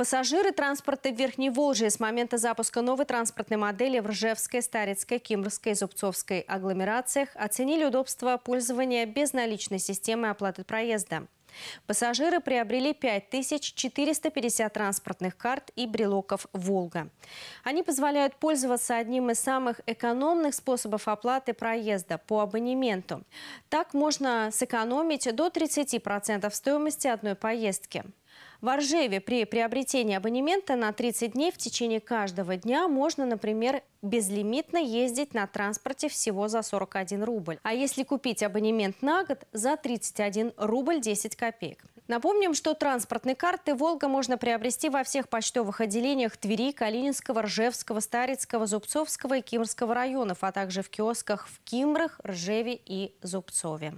Пассажиры транспорта Верхней Верхневолжья с момента запуска новой транспортной модели в Ржевской, Старицкой, Кимрской и Зубцовской агломерациях оценили удобство пользования безналичной системой оплаты проезда. Пассажиры приобрели 5450 транспортных карт и брелоков «Волга». Они позволяют пользоваться одним из самых экономных способов оплаты проезда по абонементу. Так можно сэкономить до 30% стоимости одной поездки. В Оржеве при приобретении абонемента на 30 дней в течение каждого дня можно, например, безлимитно ездить на транспорте всего за 41 рубль. А если купить абонемент на год, за 31 рубль 10 копеек. Напомним, что транспортные карты «Волга» можно приобрести во всех почтовых отделениях Твери, Калининского, Ржевского, Старицкого, Зубцовского и Кимрского районов, а также в киосках в Кимрах, Ржеве и Зубцове.